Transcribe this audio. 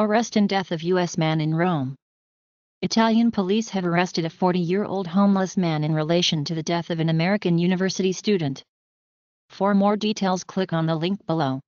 Arrest and death of U.S. man in Rome. Italian police have arrested a 40-year-old homeless man in relation to the death of an American university student. For more details click on the link below.